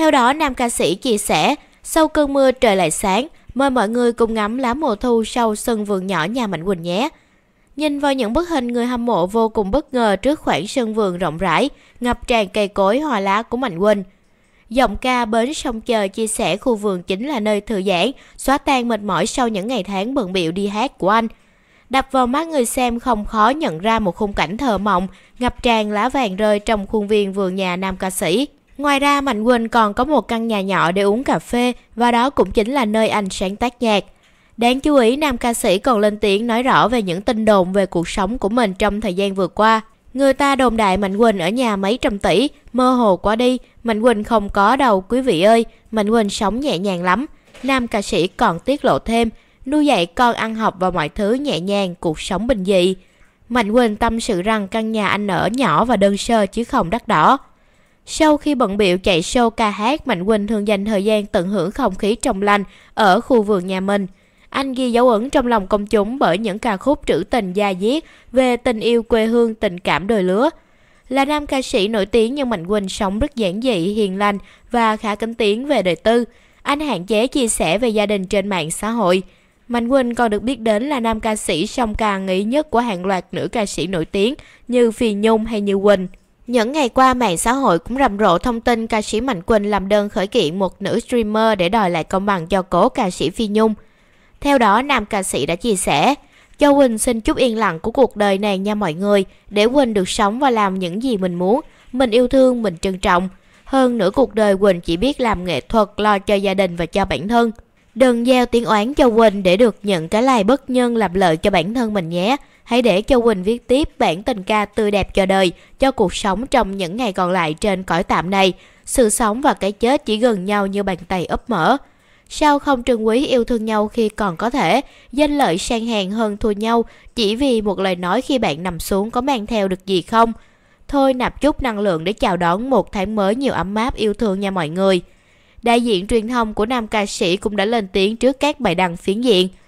Theo đó, nam ca sĩ chia sẻ, sau cơn mưa trời lại sáng, mời mọi người cùng ngắm lá mùa thu sau sân vườn nhỏ nhà Mạnh Quỳnh nhé. Nhìn vào những bức hình người hâm mộ vô cùng bất ngờ trước khoảng sân vườn rộng rãi, ngập tràn cây cối hoa lá của Mạnh Quỳnh. Giọng ca Bến Sông Chờ chia sẻ khu vườn chính là nơi thư giãn, xóa tan mệt mỏi sau những ngày tháng bận biệu đi hát của anh. Đập vào mắt người xem không khó nhận ra một khung cảnh thờ mộng, ngập tràn lá vàng rơi trong khuôn viên vườn nhà nam ca sĩ. Ngoài ra Mạnh Quỳnh còn có một căn nhà nhỏ để uống cà phê và đó cũng chính là nơi anh sáng tác nhạc. Đáng chú ý, nam ca sĩ còn lên tiếng nói rõ về những tin đồn về cuộc sống của mình trong thời gian vừa qua. Người ta đồn đại Mạnh Quỳnh ở nhà mấy trăm tỷ, mơ hồ quá đi, Mạnh Quỳnh không có đâu quý vị ơi, Mạnh Quỳnh sống nhẹ nhàng lắm. Nam ca sĩ còn tiết lộ thêm, nuôi dạy con ăn học và mọi thứ nhẹ nhàng, cuộc sống bình dị. Mạnh Quỳnh tâm sự rằng căn nhà anh ở nhỏ và đơn sơ chứ không đắt đỏ. Sau khi bận biểu chạy show ca hát, Mạnh Quỳnh thường dành thời gian tận hưởng không khí trong lành ở khu vườn nhà mình. Anh ghi dấu ấn trong lòng công chúng bởi những ca khúc trữ tình da diết về tình yêu quê hương, tình cảm đời lứa. Là nam ca sĩ nổi tiếng nhưng Mạnh Quỳnh sống rất giản dị, hiền lành và khá kính tiếng về đời tư. Anh hạn chế chia sẻ về gia đình trên mạng xã hội. Mạnh Quỳnh còn được biết đến là nam ca sĩ song ca nghĩ nhất của hàng loạt nữ ca sĩ nổi tiếng như Phi Nhung hay Như Quỳnh. Những ngày qua, mạng xã hội cũng rầm rộ thông tin ca sĩ Mạnh Quỳnh làm đơn khởi kiện một nữ streamer để đòi lại công bằng cho cố ca sĩ Phi Nhung. Theo đó, nam ca sĩ đã chia sẻ, Cho Quỳnh xin chúc yên lặng của cuộc đời này nha mọi người, để Quỳnh được sống và làm những gì mình muốn, mình yêu thương, mình trân trọng. Hơn nửa cuộc đời Quỳnh chỉ biết làm nghệ thuật, lo cho gia đình và cho bản thân. Đừng gieo tiếng oán cho Quỳnh để được nhận cái lai bất nhân làm lợi cho bản thân mình nhé. Hãy để cho Quỳnh viết tiếp bản tình ca tươi đẹp cho đời, cho cuộc sống trong những ngày còn lại trên cõi tạm này. Sự sống và cái chết chỉ gần nhau như bàn tay ấp mở. Sao không trân quý yêu thương nhau khi còn có thể, danh lợi sang hèn hơn thua nhau chỉ vì một lời nói khi bạn nằm xuống có mang theo được gì không? Thôi nạp chút năng lượng để chào đón một tháng mới nhiều ấm áp yêu thương nha mọi người. Đại diện truyền thông của nam ca sĩ cũng đã lên tiếng trước các bài đăng phiến diện –